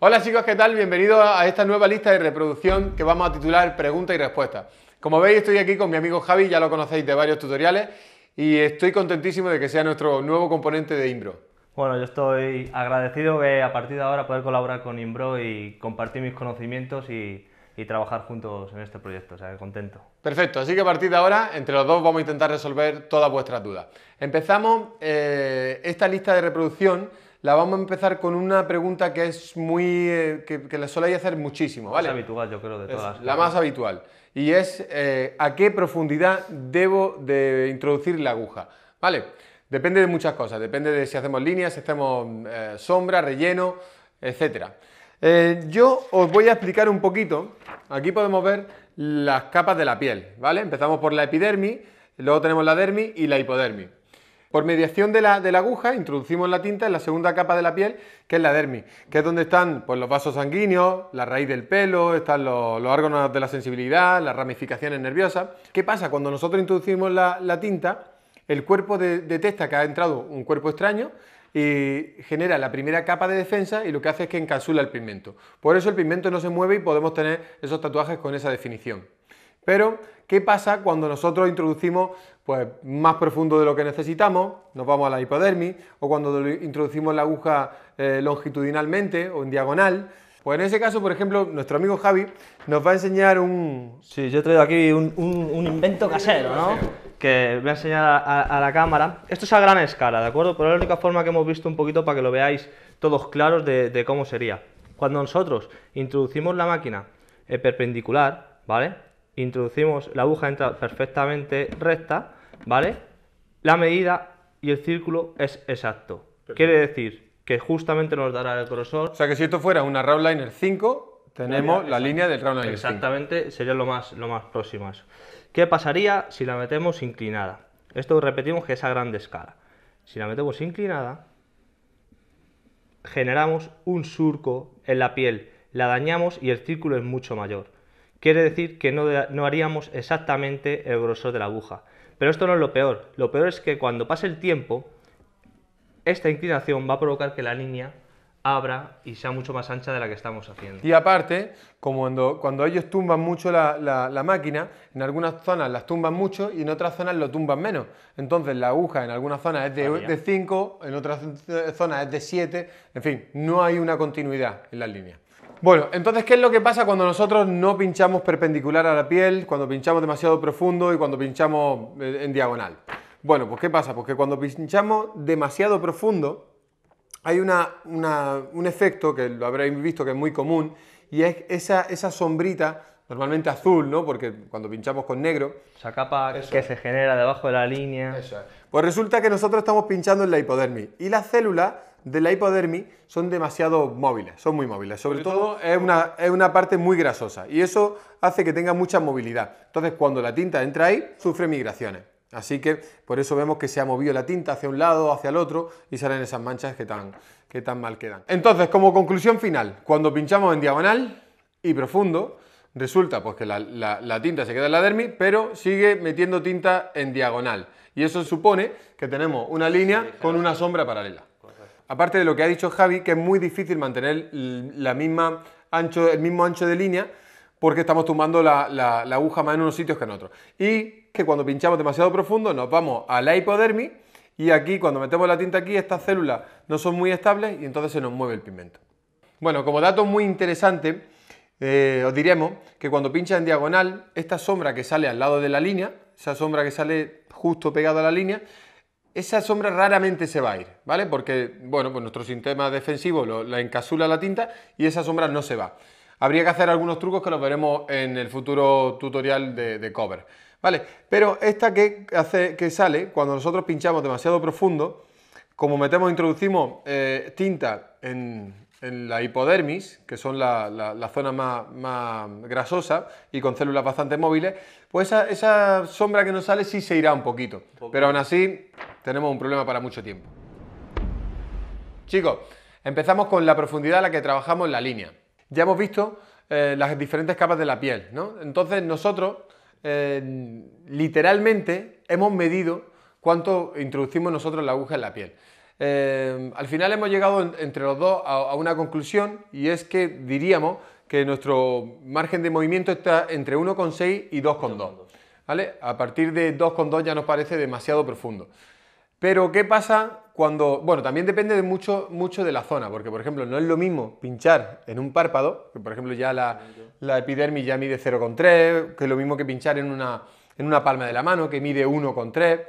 Hola chicos, ¿qué tal? Bienvenidos a esta nueva lista de reproducción que vamos a titular Pregunta y Respuesta. Como veis estoy aquí con mi amigo Javi, ya lo conocéis de varios tutoriales y estoy contentísimo de que sea nuestro nuevo componente de Imbro. Bueno, yo estoy agradecido de a partir de ahora poder colaborar con Imbro y compartir mis conocimientos y, trabajar juntos en este proyecto, o sea, contento. Perfecto, así que a partir de ahora entre los dos vamos a intentar resolver todas vuestras dudas. Empezamos eh, esta lista de reproducción la vamos a empezar con una pregunta que es muy. Eh, que, la soléis hacer muchísimo, ¿vale? La habitual, yo creo, de todas. la más habitual. Y es eh, a qué profundidad debo de introducir la aguja. ¿Vale? Depende de muchas cosas. Depende de si hacemos líneas, si hacemos eh, sombra, relleno, etc. yo os voy a explicar un poquito. Aquí podemos ver las capas de la piel, ¿vale? Empezamos por la epidermis, luego tenemos la dermis y la hipodermis. Por mediación de la, aguja introducimos la tinta en la segunda capa de la piel, que es la dermis, que es donde están pues, los vasos sanguíneos, la raíz del pelo, están los, los órganos de la sensibilidad, las ramificaciones nerviosas. ¿Qué pasa? Cuando nosotros introducimos la, tinta, el cuerpo detecta que ha entrado un cuerpo extraño y genera la primera capa de defensa y lo que hace es que encapsula el pigmento. Por eso el pigmento no se mueve y podemos tener esos tatuajes con esa definición. Pero, ¿qué pasa cuando nosotros introducimos pues, más profundo de lo que necesitamos? Nos vamos a la hipodermis, o cuando introducimos la aguja eh, longitudinalmente o en diagonal. Pues en ese caso, por ejemplo, nuestro amigo Javi nos va a enseñar un... Sí, yo he traído aquí un, invento casero, ¿no? Que voy a enseñar a, la cámara. Esto es a gran escala, ¿de acuerdo? Pero es la única forma que hemos visto un poquito para que lo veáis todos claros de, de cómo sería. Cuando nosotros introducimos la máquina eh, perpendicular, ¿vale? introducimos, la aguja entra perfectamente recta, ¿vale? La medida y el círculo es exacto. Quiere decir que justamente nos dará el grosor. O sea que si esto fuera una Roundliner 5, tenemos la, línea del Roundliner 5. Exactamente, sería lo más, lo más próximo ¿Qué pasaría si la metemos inclinada? Esto repetimos que es a grande escala. Si la metemos inclinada, generamos un surco en la piel, la dañamos y el círculo es mucho mayor quiere decir que no, haríamos exactamente el grosor de la aguja. Pero esto no es lo peor, lo peor es que cuando pase el tiempo, esta inclinación va a provocar que la línea abra y sea mucho más ancha de la que estamos haciendo. Y aparte, como cuando, ellos tumban mucho la, máquina, en algunas zonas las tumban mucho y en otras zonas lo tumban menos. Entonces la aguja en algunas zonas es de 5, en otras zonas es de 7, en fin, no hay una continuidad en la línea. Bueno, entonces, ¿qué es lo que pasa cuando nosotros no pinchamos perpendicular a la piel, cuando pinchamos demasiado profundo y cuando pinchamos eh, en diagonal? Bueno, pues ¿qué pasa? Porque cuando pinchamos demasiado profundo, hay un efecto que lo habréis visto que es muy común y es esa, esa sombrita, normalmente azul, ¿no? Porque cuando pinchamos con negro... Esa capa que se genera debajo de la línea. Pues resulta que nosotros estamos pinchando en la hipodermis y la célula de la hipodermis son demasiado móviles, son muy móviles. Sobre, todo, es, una, una parte muy grasosa y eso hace que tenga mucha movilidad. Entonces, cuando la tinta entra ahí, sufre migraciones. Así que por eso vemos que se ha movido la tinta hacia un lado, hacia el otro y salen esas manchas que tan, que tan mal quedan. Entonces, como conclusión final, cuando pinchamos en diagonal y profundo, resulta pues que la, la, tinta se queda en la dermis, pero sigue metiendo tinta en diagonal. Y eso supone que tenemos una línea con una sombra paralela aparte de lo que ha dicho Javi, que es muy difícil mantener la misma ancho, el mismo ancho de línea porque estamos tumbando la, aguja más en unos sitios que en otros. Y que cuando pinchamos demasiado profundo nos vamos a la hipodermis y aquí cuando metemos la tinta aquí estas células no son muy estables y entonces se nos mueve el pigmento. Bueno, como dato muy interesante, eh, os diremos que cuando pincha en diagonal, esta sombra que sale al lado de la línea, esa sombra que sale justo pegada a la línea, esa sombra raramente se va a ir, ¿vale? Porque, bueno, pues nuestro sistema defensivo la encasula la tinta y esa sombra no se va. Habría que hacer algunos trucos que los veremos en el futuro tutorial de, cover, ¿vale? Pero esta que, hace, que sale cuando nosotros pinchamos demasiado profundo, como metemos, introducimos eh, tinta en, la hipodermis, que son la, zona más, más grasosas y con células bastante móviles, pues esa, sombra que nos sale sí se irá un poquito. pero aún así tenemos un problema para mucho tiempo. Chicos, empezamos con la profundidad a la que trabajamos en la línea. Ya hemos visto eh, las diferentes capas de la piel, ¿no? Entonces nosotros eh, literalmente hemos medido cuánto introducimos nosotros la aguja en la piel. Eh, al final hemos llegado entre los dos a, a, una conclusión y es que diríamos que nuestro margen de movimiento está entre 1,6 y 2,2. ¿vale? A partir de 2,2 ya nos parece demasiado profundo. Pero, ¿qué pasa cuando...? Bueno, también depende mucho, mucho de la zona, porque, por ejemplo, no es lo mismo pinchar en un párpado, que, por ejemplo, ya la, la epidermis ya mide 0,3, que es lo mismo que pinchar en una, en una palma de la mano, que mide 1,3.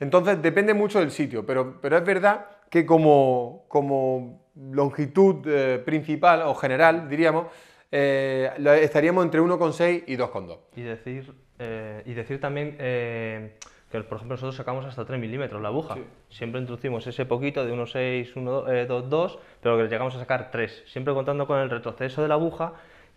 Entonces, depende mucho del sitio, pero, pero es verdad que como, como longitud eh, principal o general, diríamos, eh, estaríamos entre 1,6 y 2,2. Y decir, eh, y decir también por ejemplo nosotros sacamos hasta 3 milímetros la aguja. Siempre introducimos ese poquito de 1,6, 1,2, eh, pero que llegamos a sacar 3, siempre contando con el retroceso de la aguja,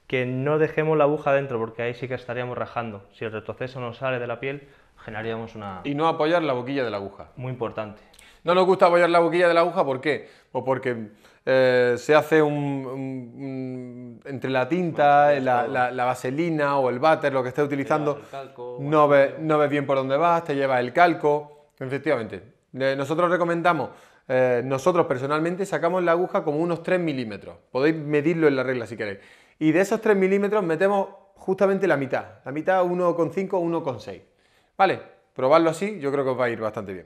que no dejemos la aguja dentro, porque ahí sí que estaríamos rajando. Si el retroceso no sale de la piel, generaríamos una... Y no apoyar la boquilla de la aguja. Muy importante. No nos gusta apoyar la boquilla de la aguja, ¿por qué? Pues porque eh, se hace un, entre la tinta, la, vaselina o el váter, lo que estés utilizando, no, ves, bien por dónde vas, te llevas el calco. Efectivamente, eh, nosotros recomendamos, eh, nosotros personalmente sacamos la aguja como unos 3 milímetros, podéis medirlo en la regla si queréis. Y de esos 3 milímetros metemos justamente la mitad, la mitad 1,5 o 1,6. Vale, probadlo así, yo creo que os va a ir bastante bien.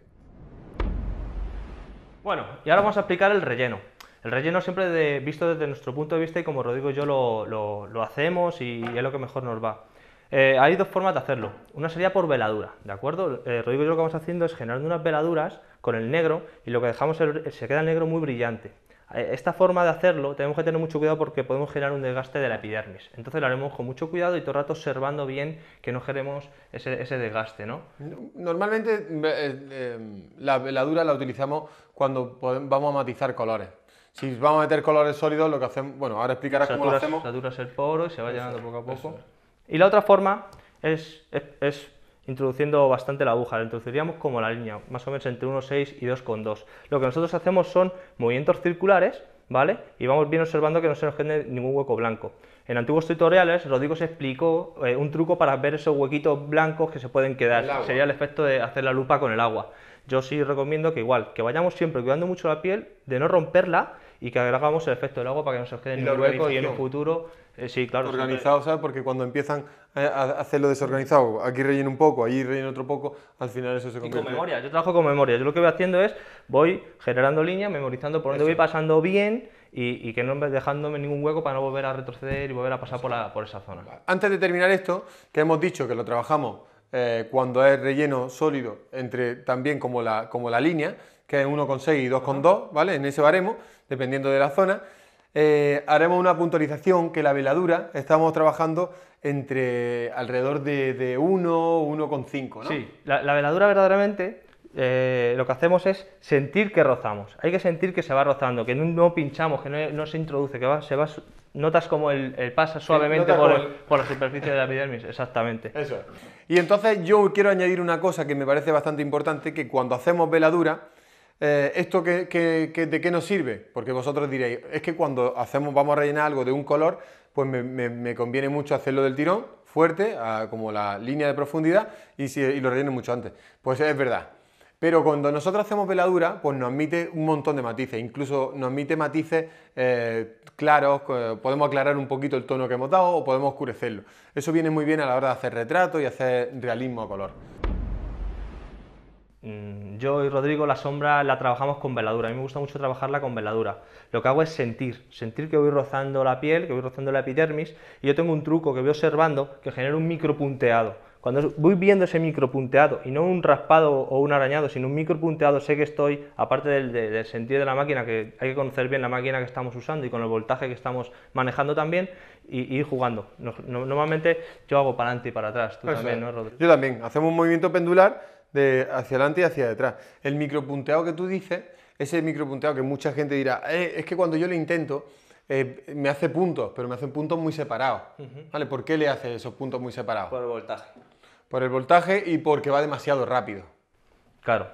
Bueno, y ahora vamos a aplicar el relleno. El relleno siempre visto desde nuestro punto de vista y como Rodrigo y yo lo, hacemos y, es lo que mejor nos va. Eh, hay dos formas de hacerlo. Una sería por veladura, ¿de acuerdo? Eh, Rodrigo y yo lo que vamos haciendo es generar unas veladuras con el negro y lo que dejamos se queda el negro muy brillante. Eh, esta forma de hacerlo tenemos que tener mucho cuidado porque podemos generar un desgaste de la epidermis. Entonces lo haremos con mucho cuidado y todo el rato observando bien que no generemos ese, desgaste. ¿no? Normalmente mm, eh, eh, la veladura la utilizamos cuando vamos a matizar colores. Si vamos a meter colores sólidos, lo que hacemos, bueno, ahora explicarás cómo lo hacemos. Saturas el poro y se va llenando poco a poco. Y la otra forma es, es introduciendo bastante la aguja, la introduciríamos como la línea, más o menos entre 1,6 y 2,2. Lo que nosotros hacemos son movimientos circulares, ¿vale? Y vamos bien observando que no se nos quede ningún hueco blanco. En antiguos tutoriales, Rodrigo se explicó eh, un truco para ver esos huequitos blancos que se pueden quedar. Sería el efecto de hacer la lupa con el agua. Yo sí recomiendo que igual, que vayamos siempre cuidando mucho la piel, de no romperla y que agregamos el efecto del agua para que no se nos quede ningún hueco y en el futuro eh, sí, claro. Organizado, ¿sabes? Porque cuando empiezan a hacerlo desorganizado, aquí relleno un poco, allí relleno otro poco, al final eso se convierte. Y con memoria, yo trabajo con memoria. Yo lo que voy haciendo es, voy generando líneas, memorizando por dónde voy pasando bien y, que no dejándome ningún hueco para no volver a retroceder y volver a pasar por, la, por esa zona. Antes de terminar esto, que hemos dicho que lo trabajamos eh, cuando es relleno sólido, entre también como la, como la línea, que es 1,6 y 2,2, ¿vale? En ese baremo, dependiendo de la zona. Eh, haremos una puntualización que la veladura estamos trabajando entre alrededor de, de 1, 1,5, ¿no? la, veladura verdaderamente eh, lo que hacemos es sentir que rozamos. Hay que sentir que se va rozando, que no, pinchamos, que no, se introduce, que se va. Notas como el, pasa suavemente por, por, la superficie de la epidermis, exactamente. Eso. Y entonces yo quiero añadir una cosa que me parece bastante importante, que cuando hacemos veladura, eh, ¿esto de qué nos sirve? Porque vosotros diréis, es que cuando hacemos, vamos a rellenar algo de un color, pues me, conviene mucho hacerlo del tirón, fuerte, como la línea de profundidad, y, si, lo relleno mucho antes. Pues es verdad. Pero cuando nosotros hacemos veladura, pues nos admite un montón de matices, incluso nos admite matices eh, claros, podemos aclarar un poquito el tono que hemos dado o podemos oscurecerlo. Eso viene muy bien a la hora de hacer retrato y hacer realismo a color. Mm, yo y Rodrigo la sombra la trabajamos con veladura, a mí me gusta mucho trabajarla con veladura. Lo que hago es sentir, sentir que voy rozando la piel, que voy rozando la epidermis, y yo tengo un truco que voy observando que genera un micropunteado. Cuando voy viendo ese micropunteado, y no un raspado o un arañado, sino un micropunteado, sé que estoy, aparte del, sentido de la máquina, que hay que conocer bien la máquina que estamos usando y con el voltaje que estamos manejando también, y, ir jugando. normalmente yo hago para adelante y para atrás, tú también, ¿no, Rodrigo? Yo también, hacemos un movimiento pendular de hacia adelante y hacia detrás. El micropunteado que tú dices, ese micropunteado que mucha gente dirá, eh, es que cuando yo lo intento, eh, me hace puntos, pero me hacen puntos muy separados. ¿Vale? ¿Por qué le hace esos puntos muy separados? Por el voltaje. Por el voltaje y porque va demasiado rápido. Claro.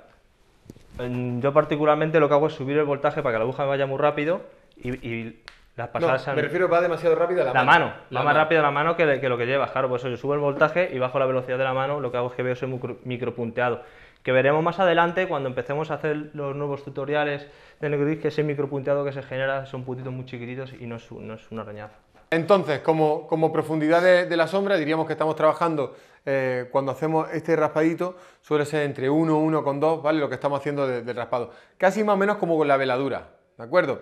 Yo particularmente lo que hago es subir el voltaje para que la aguja me vaya muy rápido y las pasadas no, Me refiero, va demasiado rápido la, la, mano. La va más rápida la mano que, lo que llevas. Claro, por pues eso yo subo el voltaje y bajo la velocidad de la mano. Lo que hago es que veo ese micropunteado. Que veremos más adelante cuando empecemos a hacer los nuevos tutoriales de NecroDisc, que ese micropunteado que se genera son puntitos muy chiquititos y no es, una arañazo Entonces, como, profundidad de, la sombra, diríamos que estamos trabajando eh, cuando hacemos este raspadito, suele ser entre 1, 1,2, ¿vale? Lo que estamos haciendo del de raspado. Casi más o menos como con la veladura, ¿de acuerdo?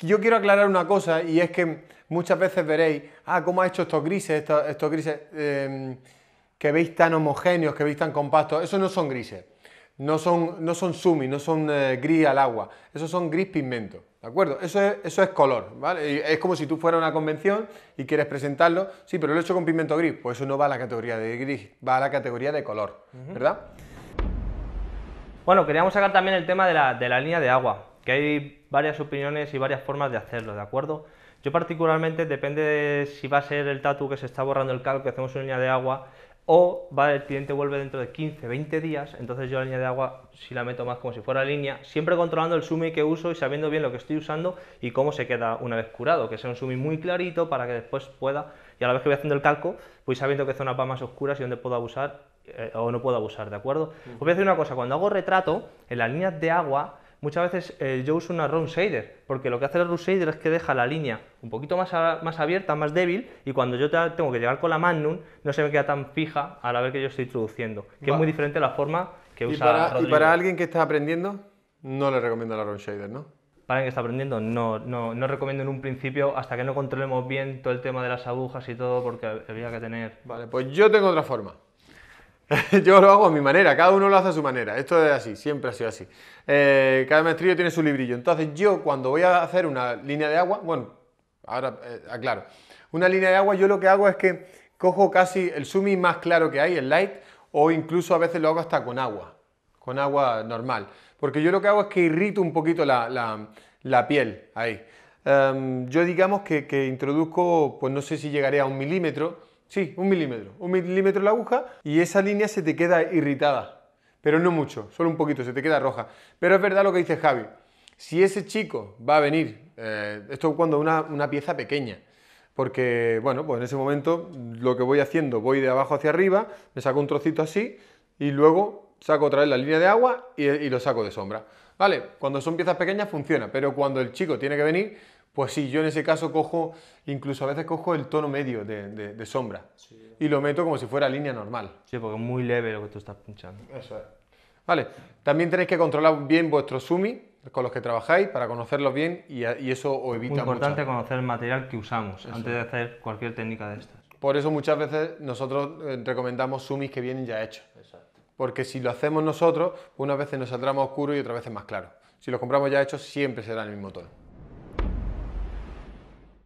Yo quiero aclarar una cosa y es que muchas veces veréis, ah, ¿cómo ha hecho estos grises, estos, grises em, que veis tan homogéneos, que veis tan compactos? Esos no son grises, no son, no son sumi, no son eh, gris al agua, esos son gris pigmento, ¿de acuerdo? Eso es, color, ¿vale? Es como si tú fueras a una convención y quieres presentarlo, sí, pero lo he hecho con pigmento gris, pues eso no va a la categoría de gris, va a la categoría de color, ¿verdad? Bueno, queríamos sacar también el tema de la, de la línea de agua, que hay varias opiniones y varias formas de hacerlo, ¿de acuerdo? Yo particularmente depende de si va a ser el tatu que se está borrando el calco, que hacemos una línea de agua, o va, el cliente vuelve dentro de 15, 20 días, entonces yo la línea de agua si la meto más como si fuera línea, siempre controlando el sumi que uso y sabiendo bien lo que estoy usando y cómo se queda una vez curado, que sea un sumi muy clarito para que después pueda, y a la vez que voy haciendo el calco, voy sabiendo qué zonas va más oscuras y dónde puedo abusar eh, o no puedo abusar, ¿de acuerdo? Mm. Os voy a decir una cosa, cuando hago retrato, en las líneas de agua, Muchas veces eh, yo uso una round shader, porque lo que hace la round shader es que deja la línea un poquito más, más abierta, más débil, y cuando yo tengo que llegar con la magnum, no se me queda tan fija a la vez que yo estoy introduciendo, que es muy diferente la forma que usa ¿Y para, ¿Y para alguien que está aprendiendo? No le recomiendo la round shader, ¿no? Para alguien que está aprendiendo, no, no, no recomiendo en un principio hasta que no controlemos bien todo el tema de las agujas y todo, porque había que tener... Vale, pues yo tengo otra forma. Yo lo hago a mi manera, cada uno lo hace a su manera. Esto es así, siempre ha sido así. Eh, cada maestrillo tiene su librillo. Entonces yo cuando voy a hacer una línea de agua, bueno, ahora eh, aclaro, una línea de agua yo lo que hago es que cojo casi el sumi más claro que hay, el light, o incluso a veces lo hago hasta con agua, con agua normal. Porque yo lo que hago es que irrito un poquito la, piel ahí. Em, yo digamos que, que introduzco, pues no sé si llegaré a un milímetro, Sí, un milímetro. Un milímetro la aguja y esa línea se te queda irritada. Pero no mucho, solo un poquito, se te queda roja. Pero es verdad lo que dice Javi. Si ese chico va a venir, eh, esto cuando una, pieza pequeña, porque, bueno, pues en ese momento lo que voy haciendo, voy de abajo hacia arriba, me saco un trocito así y luego saco otra vez la línea de agua y, y lo saco de sombra. Vale, cuando son piezas pequeñas funciona, pero cuando el chico tiene que venir, pues sí, yo en ese caso cojo, incluso a veces cojo el tono medio de, sombra y lo meto como si fuera línea normal. Sí, porque es muy leve lo que tú estás pinchando. Eso es. Vale, también tenéis que controlar bien vuestros sumis con los que trabajáis para conocerlos bien y, eso os evita Es importante conocer el material que usamos antes de hacer cualquier técnica de estas. Por eso muchas veces nosotros eh, recomendamos sumis que vienen ya hechos. Exacto. Porque si lo hacemos nosotros, unas veces nos saldrá más oscuro y otras veces más claro. Si los compramos ya hechos, siempre será el mismo tono.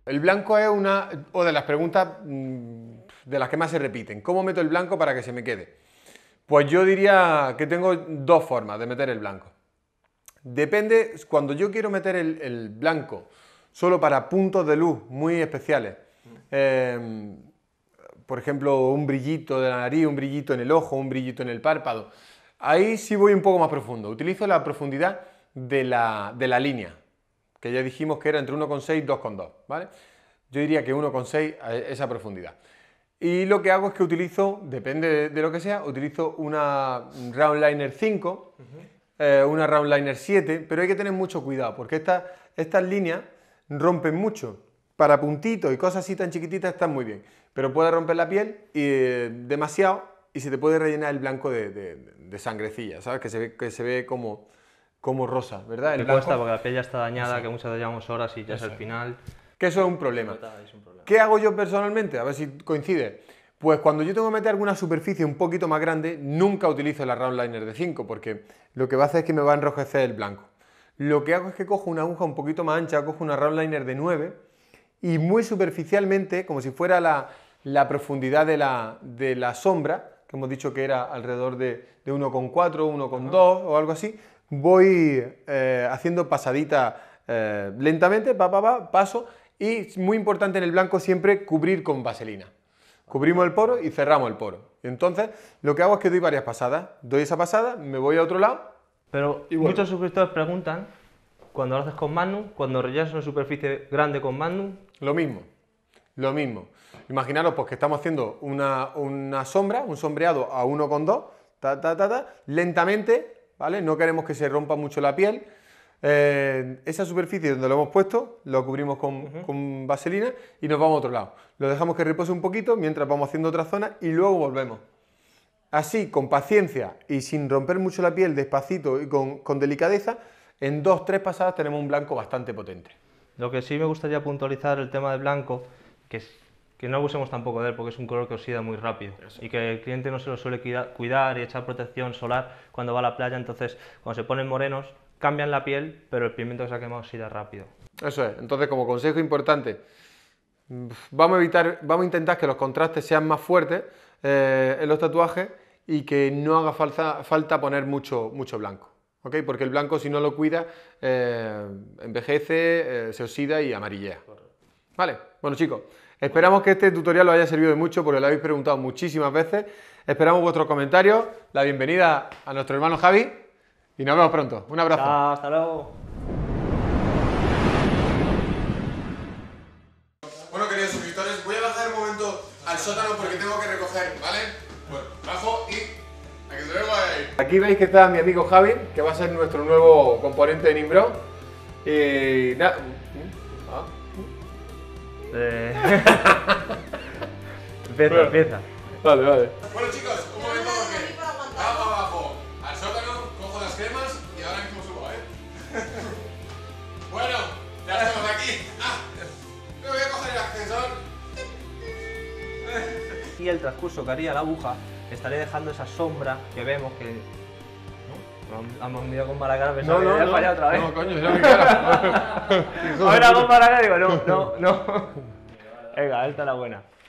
El blanco es una o de las preguntas mm, de las que más se repiten. ¿Cómo meto el blanco para que se me quede? Pues yo diría que tengo dos formas de meter el blanco. Depende, cuando yo quiero meter el, blanco solo para puntos de luz muy especiales, em, por ejemplo, un brillito de la nariz, un brillito en el ojo, un brillito en el párpado, ahí sí voy un poco más profundo. Utilizo la profundidad de la, de la línea, que ya dijimos que era entre 1,6 y 2,2, ¿vale? Yo diría que 1,6 a esa profundidad. Y lo que hago es que utilizo, depende de, lo que sea, utilizo una liner 5, eh, una round liner 7, pero hay que tener mucho cuidado porque estas, líneas rompen mucho. Para puntitos y cosas así tan chiquititas están muy bien, pero puede romper la piel y, eh, demasiado y se te puede rellenar el blanco de, sangrecilla, ¿sabes? Que se ve, que se ve como, como rosa, ¿verdad? El cuesta porque la piel ya está dañada, que muchas llevamos horas y ya es el final. Que eso es un, problema. ¿Qué hago yo personalmente? A ver si coincide. Pues cuando yo tengo que meter alguna superficie un poquito más grande, nunca utilizo la round liner de 5 porque lo que va a hacer es que me va a enrojecer el blanco. Lo que hago es que cojo una aguja un poquito más ancha, cojo una round liner de 9 y muy superficialmente, como si fuera la, la profundidad de la, de la, sombra, que hemos dicho que era alrededor de, de 1,4, 1,2 o algo así, voy eh, haciendo pasadita eh, lentamente, pa, pa, paso, y muy importante en el blanco siempre cubrir con vaselina. Cubrimos el poro y cerramos el poro. Entonces, lo que hago es que doy varias pasadas. Doy esa pasada, me voy a otro lado. Pero muchos suscriptores preguntan, cuando lo haces con Magnum, cuando rellenas una superficie grande con Magnum... Lo mismo, lo mismo. Imaginaros pues, que estamos haciendo una, sombra, un sombreado a 1,2, ta, ta, lentamente no queremos que se rompa mucho la piel. Eh, esa superficie donde lo hemos puesto, lo cubrimos con, vaselina y nos vamos a otro lado. Lo dejamos que repose un poquito mientras vamos haciendo otra zona y luego volvemos. Así, con paciencia y sin romper mucho la piel, despacito y con, delicadeza, en dos, tres pasadas tenemos un blanco bastante potente. Lo que sí me gustaría puntualizar el tema del blanco, que es que no abusemos tampoco de él porque es un color que oxida muy rápido y que el cliente no se lo suele cuidar y echar protección solar cuando va a la playa, entonces cuando se ponen morenos cambian la piel, pero el pimiento se ha quemado oxida rápido. Eso es, entonces como consejo importante, vamos a, evitar, vamos a intentar que los contrastes sean más fuertes eh, en los tatuajes y que no haga falta, poner mucho, mucho blanco. Porque el blanco, si no lo cuida, eh, envejece, eh, se oxida y amarillea. Vale, bueno chicos, esperamos que este tutorial os haya servido de mucho porque lo habéis preguntado muchísimas veces. Esperamos vuestros comentarios, la bienvenida a nuestro hermano Javi y nos vemos pronto. Un abrazo. hasta luego. Bueno, queridos suscriptores, voy a bajar un momento al sótano porque tengo que recoger, ¿vale? Bueno, bajo y... Aquí, se Aquí veis que está mi amigo Javi, que va a ser nuestro nuevo componente de Nimbro. Eh, empieza, empieza. Vale, vale. Bueno, chicos, un momento porque. Vamos abajo. Al sótano, cojo las cremas y ahora mismo subo, ¿eh? bueno, ya estamos aquí. Ah, me voy a coger el ascensor. y el transcurso que haría la aguja, estaré dejando esa sombra que vemos que Hemos mirado con mala cara, no, no, fallado otra vez. No, coño, Ahora con mala digo, no, no, no. Venga, esta es la buena.